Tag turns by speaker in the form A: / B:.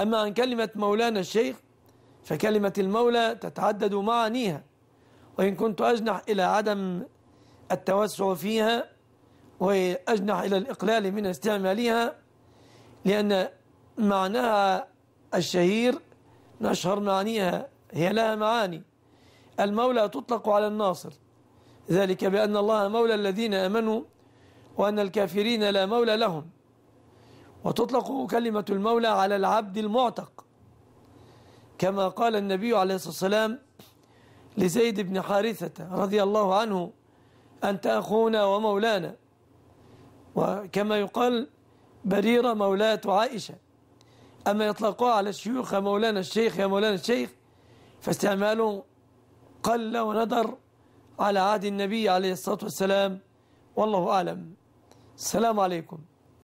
A: أما عن كلمة مولانا الشيخ فكلمة المولى تتعدد معانيها وإن كنت أجنح إلى عدم التوسع فيها وأجنح إلى الإقلال من استعمالها لأن معناها الشهير من أشهر معانيها هي لها معاني المولى تطلق على الناصر ذلك بأن الله مولى الذين أمنوا وأن الكافرين لا مولى لهم وتطلق كلمة المولى على العبد المعتق كما قال النبي عليه الصلاة والسلام لزيد بن حارثة رضي الله عنه أنت أخونا ومولانا وكما يقال بريرة مولاة عائشة أما يطلقوها على الشيوخ يا مولانا الشيخ يا مولانا الشيخ فاستعماله قل وندر على عهد النبي عليه الصلاة والسلام والله أعلم السلام عليكم